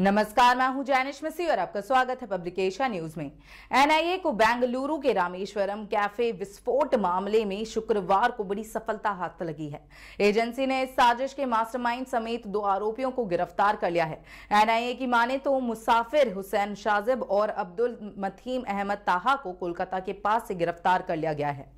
नमस्कार मैं हूं जैनिश मसी और आपका स्वागत है पब्लिकेशन न्यूज में एनआईए को बेंगलुरु के रामेश्वरम कैफे विस्फोट मामले में शुक्रवार को बड़ी सफलता हाथ लगी है एजेंसी ने इस साजिश के मास्टरमाइंड समेत दो आरोपियों को गिरफ्तार कर लिया है एनआईए की माने तो मुसाफिर हुसैन शाजिब और अब्दुल मथीम अहमद ताहा को कोलकाता के पास से गिरफ्तार कर लिया गया है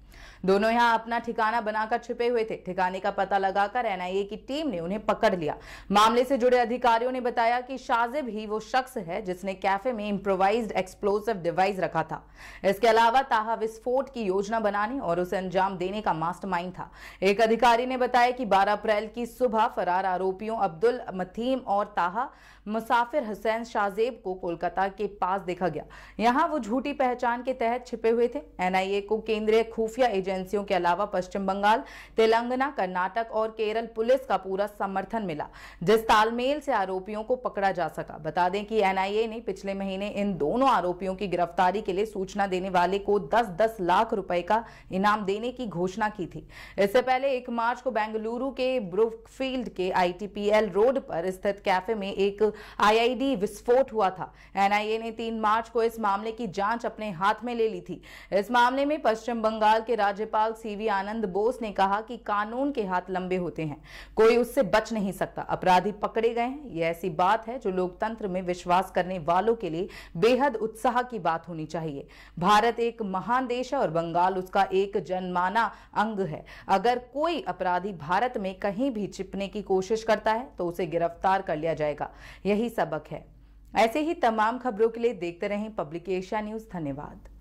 दोनों यहां अपना ठिकाना बनाकर छिपे हुए थे ठिकाने का पता लगाकर एनआईए की टीम ने उन्हें पकड़ लिया मामले से जुड़े अधिकारियों ने बताया कि शाजिब ही वो शख्स है जिसने कैफे में इम्प्रोवाइज एक्सप्लोसिव डिवाइस रखा था इसके अलावा ताहा विस्फोट की योजना बनाने और उसे अंजाम देने का मास्टर था एक अधिकारी ने बताया कि बारह अप्रैल की सुबह फरार आरोपियों अब्दुल मथीम और ताहा मुसाफिर हुसैन शाहजेब को कोलकाता के पास देखा गया यहाँ वो झूठी पहचान के तहत छिपे हुए थे एनआईए को केंद्रीय खुफिया खुफिया एजेंसियों के अलावा पश्चिम बंगाल तेलंगाना कर्नाटक और केरल पुलिस का पूरा समर्थन मिला जिस तालमेल से आरोपियों को पकड़ा जा सका बता दें कि एनआईए ने पिछले महीने इन दोनों आरोपियों की गिरफ्तारी के लिए सूचना देने वाले को दस दस लाख रुपए का इनाम देने की घोषणा की थी इससे पहले एक मार्च को बेंगलुरु के ब्रुकफील्ड के आईटीपीएल रोड पर स्थित कैफे में एक आईआईडी विस्फोट हुआ था एनआईए ने तीन मार्च को इस मामले की जांच अपने हाथ में ले ली थी इस मामले में पश्चिम बंगाल के राज्यपाल सीवी आनंद बोस ने कहा कि कानून के हाथ लंबे होते हैं कोई उससे बच नहीं सकता अपराधी पकड़े गए हैं यह ऐसी बात है जो लोकतंत्र में विश्वास करने वालों के लिए बेहद उत्साह की बात होनी चाहिए भारत एक महान देश है और बंगाल उसका एक जनमाना अंग है अगर कोई अपराधी भारत में कहीं भी छिपने की कोशिश करता है तो उसे गिरफ्तार कर लिया जाएगा यही सबक है ऐसे ही तमाम खबरों के लिए देखते रहें पब्लिकेशन न्यूज धन्यवाद